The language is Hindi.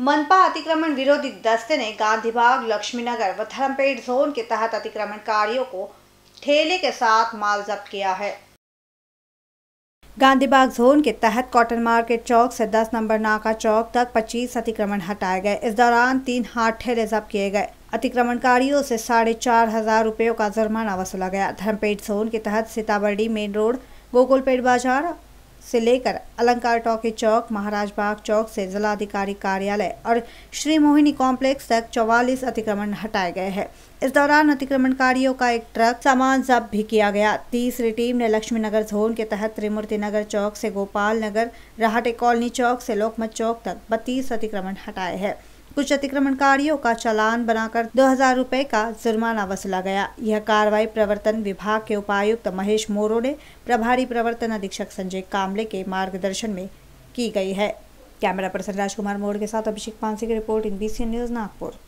मनपा अतिक्रमण विरोधी दस्ते ने गांधी बाग लक्ष्मीनगर व धर्मपेट जोन के तहत अतिक्रमणकारियों को ठेले के साथ माल जब्त किया है गांधीबाग जोन के तहत कॉटन मार्केट चौक से 10 नंबर नाका चौक तक 25 अतिक्रमण हटाए गए इस दौरान तीन हाथ ठेले जब्त किए गए अतिक्रमणकारियों से साढ़े चार हजार रुपयों का जुर्माना वसूला गया धर्मपेट जोन के तहत सीताबर्डी मेन रोड गोकुलपेट बाजार से लेकर अलंकार टॉकी चौक महाराज बाग चौक से जिलाधिकारी कार्यालय और श्री मोहिनी कॉम्प्लेक्स तक 44 अतिक्रमण हटाए गए हैं इस दौरान अतिक्रमणकारियों का एक ट्रक सामान जब्त भी किया गया तीसरी टीम ने लक्ष्मी नगर जोन के तहत त्रिमूर्ति नगर चौक से गोपाल नगर राहटे कॉलोनी चौक से लोकमत चौक तक बत्तीस अतिक्रमण हटाए हैं कुछ अतिक्रमणकारियों का चालान बनाकर दो हजार रूपए का जुर्माना वसूला गया यह कार्रवाई प्रवर्तन विभाग के उपायुक्त महेश मोरो ने प्रभारी प्रवर्तन अधीक्षक संजय कामले के मार्गदर्शन में की गई है कैमरा पर्सन राजकुमार मोड़ के साथ अभिषेक पांसी की report in C news Nagpur